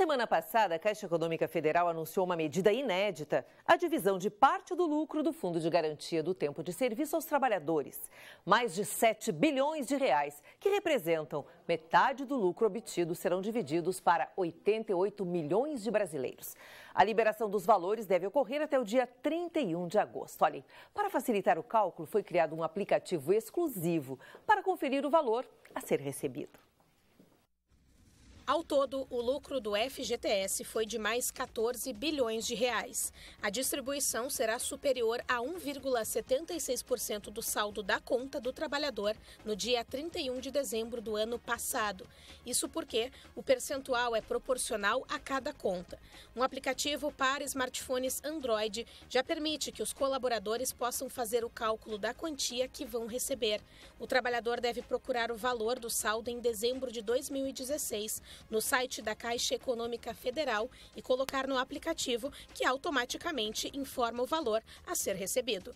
semana passada, a Caixa Econômica Federal anunciou uma medida inédita, a divisão de parte do lucro do Fundo de Garantia do Tempo de Serviço aos Trabalhadores. Mais de 7 bilhões de reais, que representam metade do lucro obtido, serão divididos para 88 milhões de brasileiros. A liberação dos valores deve ocorrer até o dia 31 de agosto. Olhem, para facilitar o cálculo, foi criado um aplicativo exclusivo para conferir o valor a ser recebido. Ao todo, o lucro do FGTS foi de mais 14 bilhões de reais. A distribuição será superior a 1,76% do saldo da conta do trabalhador no dia 31 de dezembro do ano passado. Isso porque o percentual é proporcional a cada conta. Um aplicativo para smartphones Android já permite que os colaboradores possam fazer o cálculo da quantia que vão receber. O trabalhador deve procurar o valor do saldo em dezembro de 2016 no site da Caixa Econômica Federal e colocar no aplicativo que automaticamente informa o valor a ser recebido.